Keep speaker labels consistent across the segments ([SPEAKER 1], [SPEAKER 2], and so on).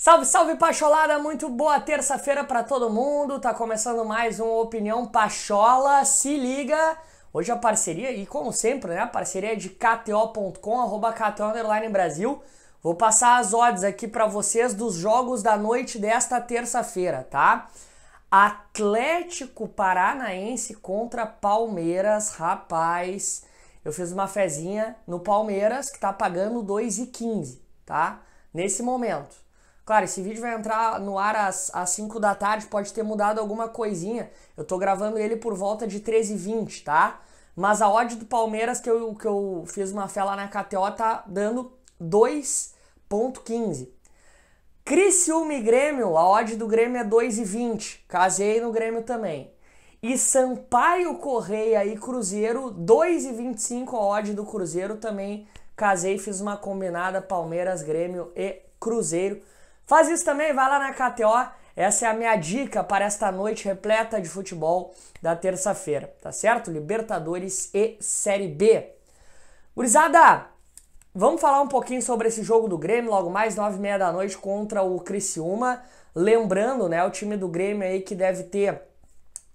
[SPEAKER 1] Salve, salve Pacholada, muito boa terça-feira para todo mundo. Tá começando mais um Opinião Pachola. Se liga, hoje a parceria e como sempre, né, a parceria é de kto.com, arroba KTO Brasil. Vou passar as odds aqui para vocês dos jogos da noite desta terça-feira, tá? Atlético Paranaense contra Palmeiras, rapaz. Eu fiz uma fezinha no Palmeiras que tá pagando 2,15, tá? Nesse momento. Claro, esse vídeo vai entrar no ar às, 5 da tarde, pode ter mudado alguma coisinha. Eu tô gravando ele por volta de 13h20, tá? Mas a odd do Palmeiras, que eu, que eu fiz uma fé lá na KTO, tá dando 2.15. Criciúma e Grêmio, a odd do Grêmio é 2,20. Casei no Grêmio também. E Sampaio Correia e Cruzeiro, 2,25 a odd do Cruzeiro também. Casei, fiz uma combinada Palmeiras, Grêmio e Cruzeiro. Faz isso também, vai lá na KTO. Essa é a minha dica para esta noite repleta de futebol da terça-feira, tá certo? Libertadores e Série B. Gurizada, vamos falar um pouquinho sobre esse jogo do Grêmio logo mais, nove e meia da noite, contra o Criciúma. Lembrando, né, o time do Grêmio aí que deve ter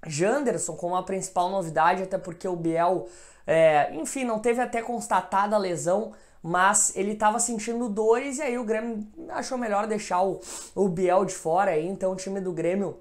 [SPEAKER 1] Janderson como a principal novidade, até porque o Biel, é, enfim, não teve até constatada a lesão mas ele estava sentindo dores e aí o Grêmio achou melhor deixar o, o Biel de fora. Aí, então o time do Grêmio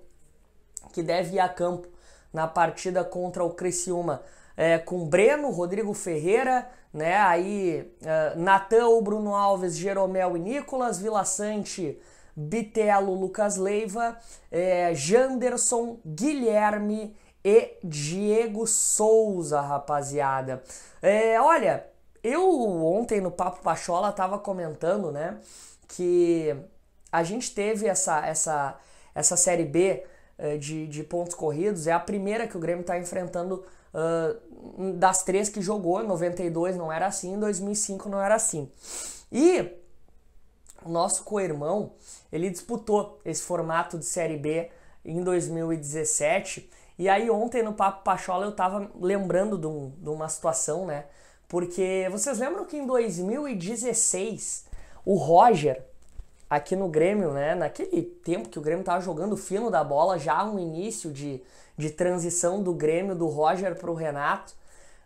[SPEAKER 1] que deve ir a campo na partida contra o Criciúma é, com Breno, Rodrigo Ferreira, né? Aí uh, Natan, Bruno Alves, Jeromel e Nicolas, Vila Sante, Bitelo, Lucas Leiva, é, Janderson, Guilherme e Diego Souza, rapaziada. É, olha, eu ontem no Papo Pachola estava comentando, né, que a gente teve essa, essa, essa Série B uh, de, de pontos corridos, é a primeira que o Grêmio está enfrentando uh, das três que jogou, em 92 não era assim, em 2005 não era assim. E o nosso co-irmão, ele disputou esse formato de Série B em 2017, e aí ontem no Papo Pachola eu estava lembrando de, um, de uma situação, né, porque vocês lembram que em 2016 o Roger, aqui no Grêmio, né? Naquele tempo que o Grêmio estava jogando fino da bola, já um início de, de transição do Grêmio, do Roger para o Renato.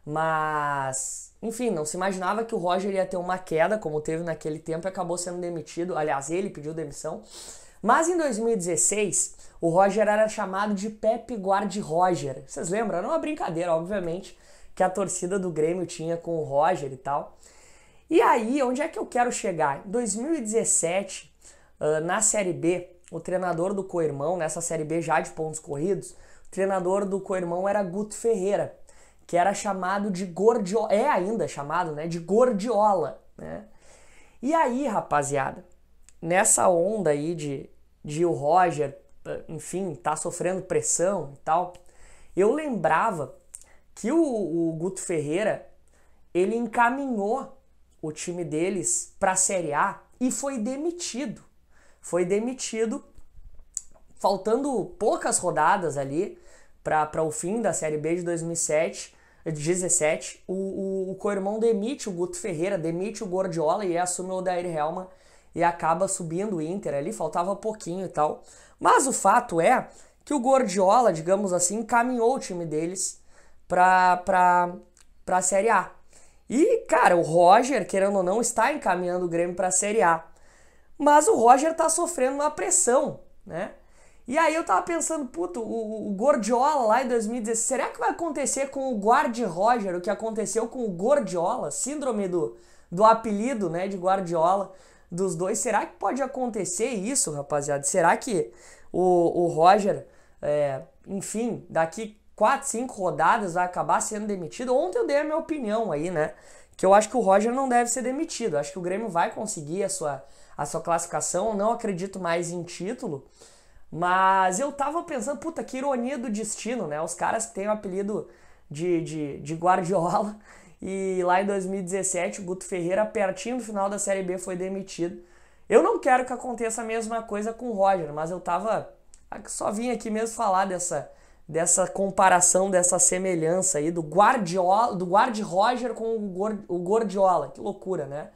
[SPEAKER 1] Mas, enfim, não se imaginava que o Roger ia ter uma queda, como teve naquele tempo, e acabou sendo demitido. Aliás, ele pediu demissão. Mas em 2016, o Roger era chamado de Pepe Guardi Roger. Vocês lembram? Era uma brincadeira, obviamente, que a torcida do Grêmio tinha com o Roger e tal. E aí, onde é que eu quero chegar? Em 2017, ah, na Série B, o treinador do Coirmão, nessa Série B já de pontos corridos, o treinador do Coirmão era Guto Ferreira, que era chamado de Gordiola, é ainda chamado, né, de Gordiola, né? E aí, rapaziada, nessa onda aí de de o Roger, ah, enfim, tá sofrendo pressão e tal, eu lembrava que o, o Guto Ferreira ele encaminhou o time deles para a Série A e foi demitido. Foi demitido, faltando poucas rodadas ali para o fim da Série B de 2007, 17. O, o, o co-irmão demite o Guto Ferreira, demite o Gordiola e assume o Dair Helman e acaba subindo o Inter ali, faltava pouquinho e tal. Mas o fato é que o Gordiola, digamos assim, encaminhou o time deles para pra, pra Série A. E, cara, o Roger, querendo ou não, está encaminhando o Grêmio para a Série A. Mas o Roger está sofrendo uma pressão, né? E aí eu tava pensando, puto, o, o Gordiola lá em 2016, será que vai acontecer com o Guardi Roger o que aconteceu com o Gordiola? Síndrome do, do apelido, né, de Guardiola dos dois. Será que pode acontecer isso, rapaziada? Será que o, o Roger, é, enfim, daqui 4, 5 rodadas vai acabar sendo demitido? Ontem eu dei a minha opinião aí, né? Que eu acho que o Roger não deve ser demitido. Acho que o Grêmio vai conseguir a sua, a sua classificação. Não acredito mais em título. Mas eu tava pensando, puta, que ironia do destino, né? Os caras que têm o apelido de, de, de Guardiola e lá em 2017, o Guto Ferreira, pertinho do final da Série B, foi demitido. Eu não quero que aconteça a mesma coisa com o Roger, mas eu tava. Ah, só vim aqui mesmo falar dessa, dessa comparação, dessa semelhança aí do Guardiola, do Guard Roger com o Guardiola. Que loucura, né?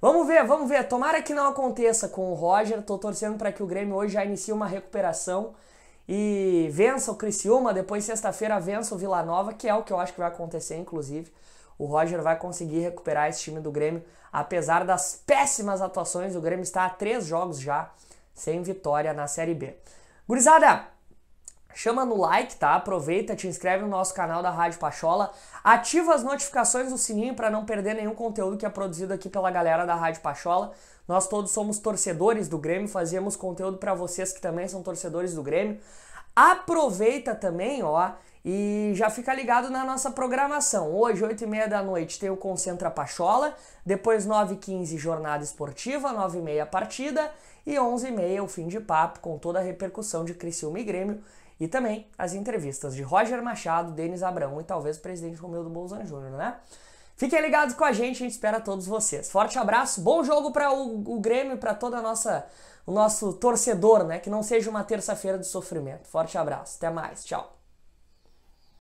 [SPEAKER 1] Vamos ver, vamos ver. Tomara que não aconteça com o Roger. Tô torcendo para que o Grêmio hoje já inicie uma recuperação e vença o Criciúma, depois sexta-feira vença o Vila Nova, que é o que eu acho que vai acontecer, inclusive o Roger vai conseguir recuperar esse time do Grêmio, apesar das péssimas atuações. O Grêmio está há três jogos já sem vitória na Série B. Gurizada, chama no like, tá? Aproveita, te inscreve no nosso canal da Rádio Pachola, ativa as notificações do sininho para não perder nenhum conteúdo que é produzido aqui pela galera da Rádio Pachola. Nós todos somos torcedores do Grêmio, fazemos conteúdo para vocês que também são torcedores do Grêmio. Aproveita também, ó, e já fica ligado na nossa programação. Hoje, 8 e meia da noite, tem o Concentra Pachola. Depois, 9 h 15, Jornada Esportiva. 9 h 30 Partida. E 11 h 30 o Fim de Papo, com toda a repercussão de Criciúma e Grêmio. E também as entrevistas de Roger Machado, Denis Abrão e talvez o presidente Romildo Bolzan Júnior, né? Fiquem ligados com a gente, a gente espera todos vocês. Forte abraço, bom jogo para o, o Grêmio, para toda a nossa o nosso torcedor, né? Que não seja uma terça-feira de sofrimento. Forte abraço, até mais, tchau.